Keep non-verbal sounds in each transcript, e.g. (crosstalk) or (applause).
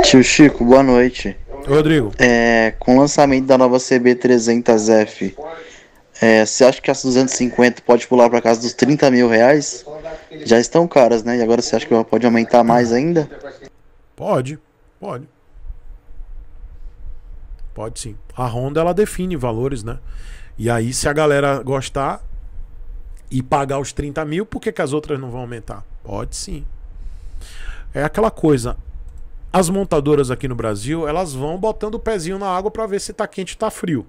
Tio Chico, boa noite. Rodrigo. É, com o lançamento da nova CB300F, é, você acha que as 250 pode pular para casa dos 30 mil reais? Já estão caras, né? E agora você acha que pode aumentar mais ainda? Pode, pode. Pode sim. A Honda ela define valores, né? E aí, se a galera gostar e pagar os 30 mil, por que, que as outras não vão aumentar? Pode sim. É aquela coisa, as montadoras aqui no Brasil, elas vão botando o pezinho na água para ver se tá quente ou tá frio.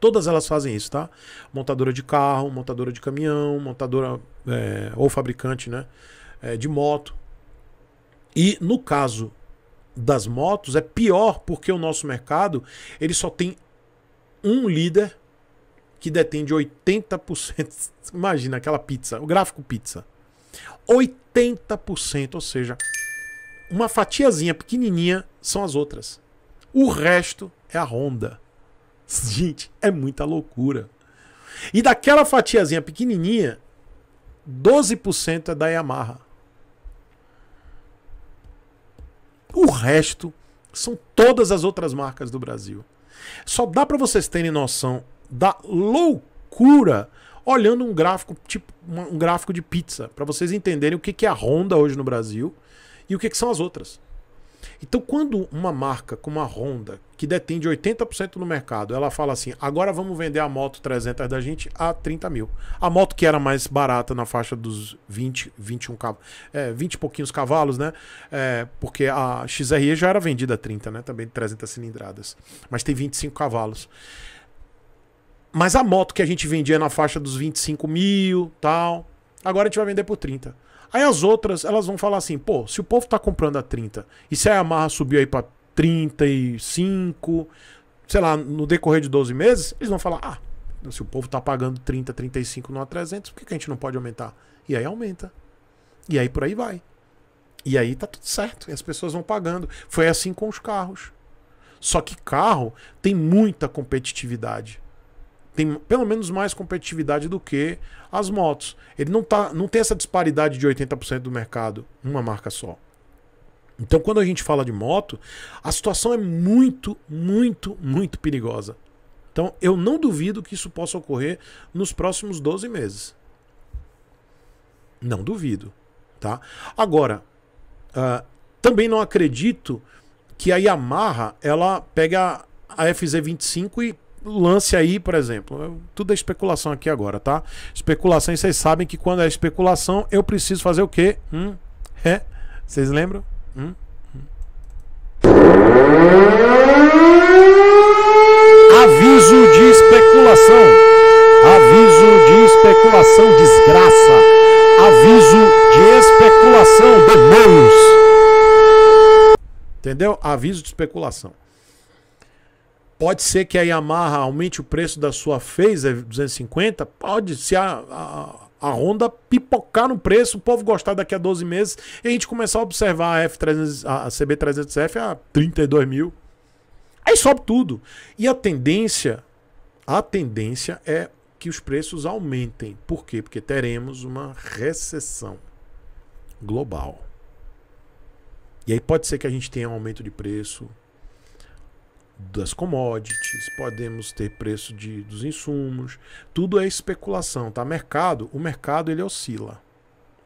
Todas elas fazem isso, tá? Montadora de carro, montadora de caminhão, montadora é, ou fabricante, né? É, de moto. E no caso das motos é pior porque o nosso mercado ele só tem um líder que detém de 80%. Imagina aquela pizza, o gráfico pizza. 80%, ou seja, uma fatiazinha pequenininha são as outras. O resto é a Honda. (laughs) Gente, é muita loucura. E daquela fatiazinha pequenininha, 12% é da Yamaha. O resto são todas as outras marcas do Brasil. Só dá para vocês terem noção da loucura olhando um gráfico tipo um gráfico de pizza, para vocês entenderem o que é a Honda hoje no Brasil e o que, é que são as outras. Então, quando uma marca como a Honda, que detém de 80% no mercado, ela fala assim: agora vamos vender a moto 300 da gente a 30 mil. A moto que era mais barata, na faixa dos 20, 21 cavalos, é, 20 e pouquinhos cavalos, né? É, porque a XRE já era vendida a 30, né? Também de 300 cilindradas, mas tem 25 cavalos. Mas a moto que a gente vendia na faixa dos 25 mil, tal, agora a gente vai vender por 30. Aí as outras, elas vão falar assim, pô, se o povo tá comprando a 30 e se a Yamaha subiu aí pra 35, sei lá, no decorrer de 12 meses, eles vão falar, ah, se o povo tá pagando 30, 35 no A300, por que, que a gente não pode aumentar? E aí aumenta. E aí por aí vai. E aí tá tudo certo. E as pessoas vão pagando. Foi assim com os carros. Só que carro tem muita competitividade tem pelo menos mais competitividade do que as motos. Ele não, tá, não tem essa disparidade de 80% do mercado, uma marca só. Então, quando a gente fala de moto, a situação é muito, muito, muito perigosa. Então, eu não duvido que isso possa ocorrer nos próximos 12 meses. Não duvido, tá? Agora, uh, também não acredito que a Yamaha ela pega a FZ25 e lance aí, por exemplo, tudo é especulação aqui agora, tá? Especulação, e vocês sabem que quando é especulação, eu preciso fazer o quê? Hum? É? Vocês lembram? Hum? hum? Aviso de especulação. Aviso de especulação, desgraça. Aviso de especulação, demônios. Entendeu? Aviso de especulação. Pode ser que a Yamaha aumente o preço da sua Phaser 250? Pode. Se a, a, a Honda pipocar no preço, o povo gostar daqui a 12 meses e a gente começar a observar a, F300, a CB300F a 32 mil. Aí sobe tudo. E a tendência, a tendência é que os preços aumentem. Por quê? Porque teremos uma recessão global. E aí pode ser que a gente tenha um aumento de preço, das commodities, podemos ter preço de, dos insumos, tudo é especulação, tá? Mercado, o mercado ele oscila.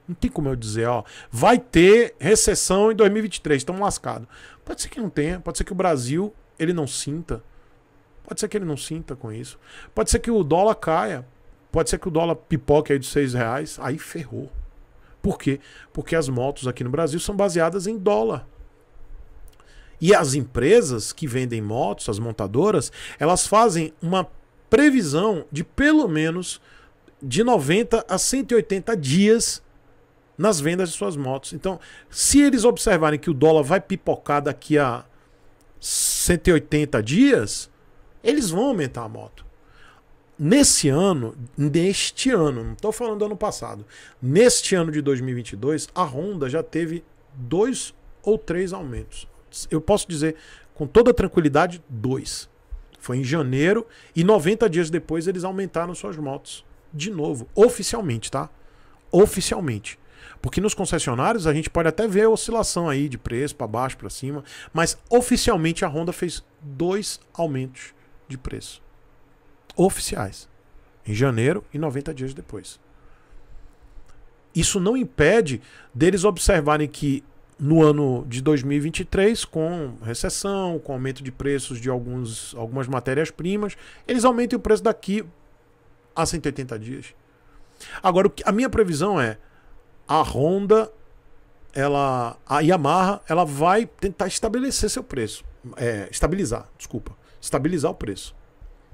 Não tem como eu dizer, ó, vai ter recessão em 2023, estamos lascados. Pode ser que não tenha, pode ser que o Brasil ele não sinta, pode ser que ele não sinta com isso, pode ser que o dólar caia, pode ser que o dólar pipoque aí de 6 reais, aí ferrou. Por quê? Porque as motos aqui no Brasil são baseadas em dólar. E as empresas que vendem motos, as montadoras, elas fazem uma previsão de pelo menos de 90 a 180 dias nas vendas de suas motos. Então, se eles observarem que o dólar vai pipocar daqui a 180 dias, eles vão aumentar a moto. Nesse ano, neste ano, não estou falando do ano passado, neste ano de 2022, a Honda já teve dois ou três aumentos eu posso dizer com toda tranquilidade, dois. Foi em janeiro e 90 dias depois eles aumentaram suas motos de novo, oficialmente, tá? Oficialmente. Porque nos concessionários a gente pode até ver a oscilação aí de preço para baixo, para cima, mas oficialmente a Honda fez dois aumentos de preço. Oficiais. Em janeiro e 90 dias depois. Isso não impede deles observarem que no ano de 2023, com recessão, com aumento de preços de alguns, algumas matérias-primas, eles aumentem o preço daqui a 180 dias. Agora, a minha previsão é a Honda, ela, a Yamaha, ela vai tentar estabelecer seu preço. É, estabilizar, desculpa. Estabilizar o preço.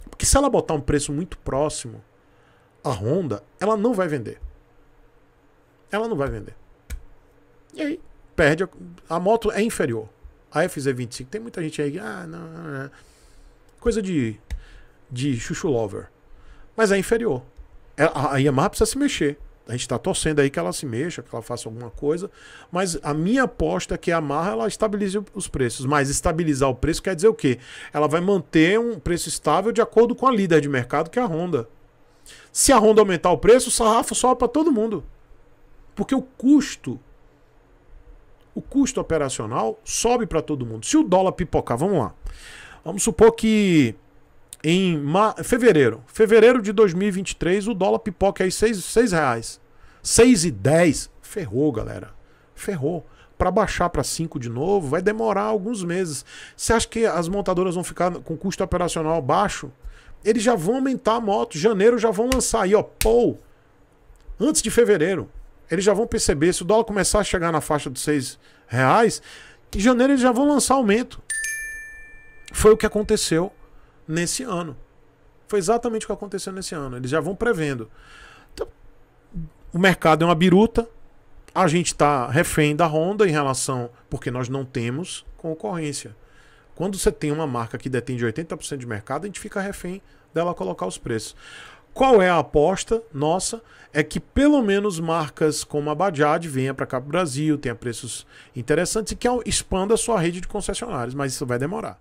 Porque se ela botar um preço muito próximo, a Honda, ela não vai vender. Ela não vai vender. E aí? perde. A, a moto é inferior. A FZ25. Tem muita gente aí que. Ah, não, não, não. Coisa de, de chuchu lover. Mas é inferior. É, a, a Yamaha precisa se mexer. A gente está torcendo aí que ela se mexa, que ela faça alguma coisa. Mas a minha aposta é que a Yamaha ela estabilize os preços. Mas estabilizar o preço quer dizer o quê? Ela vai manter um preço estável de acordo com a líder de mercado, que é a Honda. Se a Honda aumentar o preço, o sarrafo sobe para todo mundo. Porque o custo o custo operacional sobe para todo mundo. Se o dólar pipocar, vamos lá. Vamos supor que em fevereiro, fevereiro de 2023, o dólar pipoca aí 6, 6 reais. 6,10. Ferrou, galera. Ferrou. Para baixar para 5 de novo, vai demorar alguns meses. Você acha que as montadoras vão ficar com custo operacional baixo? Eles já vão aumentar a moto. Janeiro já vão lançar aí, ó. Pou! Antes de fevereiro eles já vão perceber, se o dólar começar a chegar na faixa dos 6 reais, em janeiro eles já vão lançar aumento. Foi o que aconteceu nesse ano. Foi exatamente o que aconteceu nesse ano. Eles já vão prevendo. Então, o mercado é uma biruta. A gente está refém da Honda em relação. Porque nós não temos concorrência. Quando você tem uma marca que detém de 80% de mercado, a gente fica refém dela colocar os preços. Qual é a aposta nossa? É que pelo menos marcas como a Bajaj venha para cá para o Brasil, tenha preços interessantes e que expanda a sua rede de concessionários, mas isso vai demorar.